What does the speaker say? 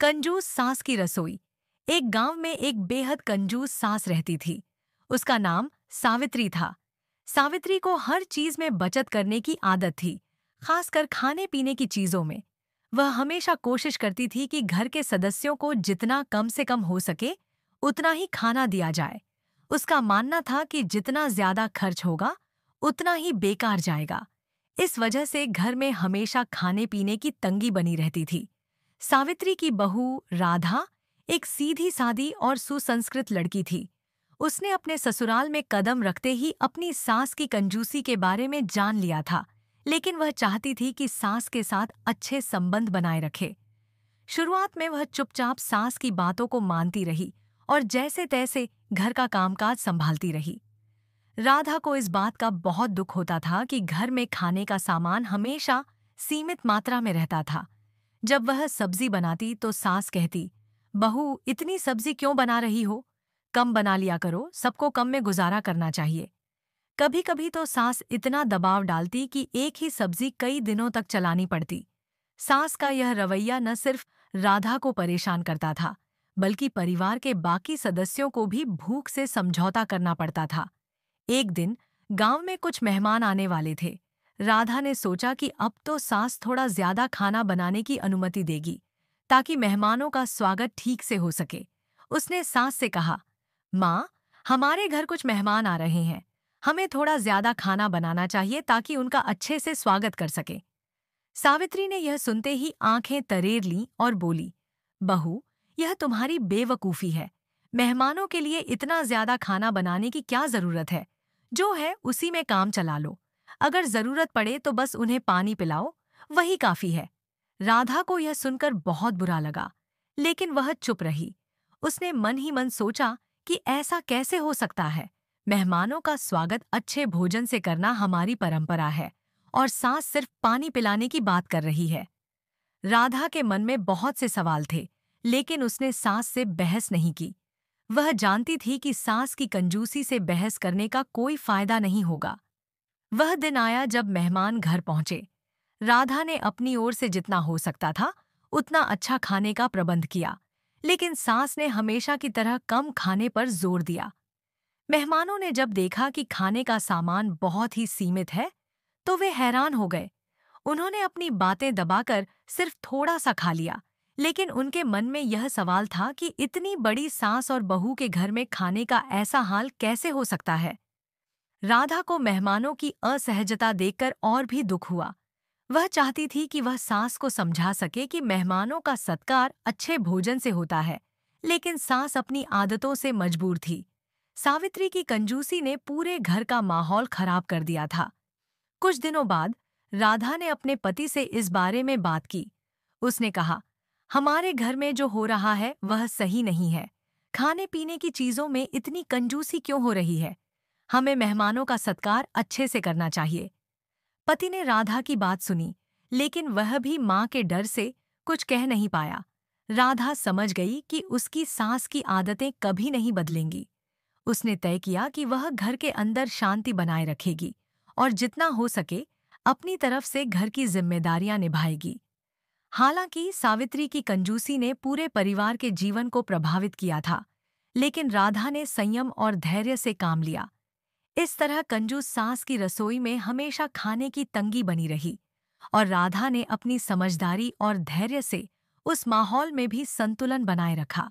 कंजूस सास की रसोई एक गांव में एक बेहद कंजूस सास रहती थी उसका नाम सावित्री था सावित्री को हर चीज में बचत करने की आदत थी खासकर खाने पीने की चीजों में वह हमेशा कोशिश करती थी कि घर के सदस्यों को जितना कम से कम हो सके उतना ही खाना दिया जाए उसका मानना था कि जितना ज्यादा खर्च होगा उतना ही बेकार जाएगा इस वजह से घर में हमेशा खाने पीने की तंगी बनी रहती थी सावित्री की बहू राधा एक सीधी सादी और सुसंस्कृत लड़की थी उसने अपने ससुराल में कदम रखते ही अपनी सास की कंजूसी के बारे में जान लिया था लेकिन वह चाहती थी कि सास के साथ अच्छे संबंध बनाए रखे शुरुआत में वह चुपचाप सास की बातों को मानती रही और जैसे तैसे घर का कामकाज संभालती रही राधा को इस बात का बहुत दुख होता था कि घर में खाने का सामान हमेशा सीमित मात्रा में रहता था जब वह सब्जी बनाती तो सास कहती बहू इतनी सब्जी क्यों बना रही हो कम बना लिया करो सबको कम में गुजारा करना चाहिए कभी कभी तो सास इतना दबाव डालती कि एक ही सब्जी कई दिनों तक चलानी पड़ती सास का यह रवैया न सिर्फ राधा को परेशान करता था बल्कि परिवार के बाकी सदस्यों को भी भूख से समझौता करना पड़ता था एक दिन गांव में कुछ मेहमान आने वाले थे राधा ने सोचा कि अब तो सास थोड़ा ज्यादा खाना बनाने की अनुमति देगी ताकि मेहमानों का स्वागत ठीक से हो सके उसने सास से कहा माँ हमारे घर कुछ मेहमान आ रहे हैं हमें थोड़ा ज्यादा खाना बनाना चाहिए ताकि उनका अच्छे से स्वागत कर सके सावित्री ने यह सुनते ही आंखें तरेर लीं और बोली बहू यह तुम्हारी बेवकूफ़ी है मेहमानों के लिए इतना ज्यादा खाना बनाने की क्या जरूरत है जो है उसी में काम चला लो अगर जरूरत पड़े तो बस उन्हें पानी पिलाओ वही काफी है राधा को यह सुनकर बहुत बुरा लगा लेकिन वह चुप रही उसने मन ही मन सोचा कि ऐसा कैसे हो सकता है मेहमानों का स्वागत अच्छे भोजन से करना हमारी परंपरा है और सास सिर्फ पानी पिलाने की बात कर रही है राधा के मन में बहुत से सवाल थे लेकिन उसने सांस से बहस नहीं की वह जानती थी कि सास की कंजूसी से बहस करने का कोई फायदा नहीं होगा वह दिन आया जब मेहमान घर पहुंचे राधा ने अपनी ओर से जितना हो सकता था उतना अच्छा खाने का प्रबंध किया लेकिन सास ने हमेशा की तरह कम खाने पर जोर दिया मेहमानों ने जब देखा कि खाने का सामान बहुत ही सीमित है तो वे हैरान हो गए उन्होंने अपनी बातें दबाकर सिर्फ थोड़ा सा खा लिया लेकिन उनके मन में यह सवाल था कि इतनी बड़ी सास और बहू के घर में खाने का ऐसा हाल कैसे हो सकता है राधा को मेहमानों की असहजता देखकर और भी दुख हुआ वह चाहती थी कि वह सास को समझा सके कि मेहमानों का सत्कार अच्छे भोजन से होता है लेकिन सास अपनी आदतों से मजबूर थी सावित्री की कंजूसी ने पूरे घर का माहौल खराब कर दिया था कुछ दिनों बाद राधा ने अपने पति से इस बारे में बात की उसने कहा हमारे घर में जो हो रहा है वह सही नहीं है खाने पीने की चीजों में इतनी कंजूसी क्यों हो रही है हमें मेहमानों का सत्कार अच्छे से करना चाहिए पति ने राधा की बात सुनी लेकिन वह भी मां के डर से कुछ कह नहीं पाया राधा समझ गई कि उसकी सास की आदतें कभी नहीं बदलेंगी उसने तय किया कि वह घर के अंदर शांति बनाए रखेगी और जितना हो सके अपनी तरफ से घर की जिम्मेदारियां निभाएगी हालांकि सावित्री की कंजूसी ने पूरे परिवार के जीवन को प्रभावित किया था लेकिन राधा ने संयम और धैर्य से काम लिया इस तरह कंजूस सास की रसोई में हमेशा खाने की तंगी बनी रही और राधा ने अपनी समझदारी और धैर्य से उस माहौल में भी संतुलन बनाए रखा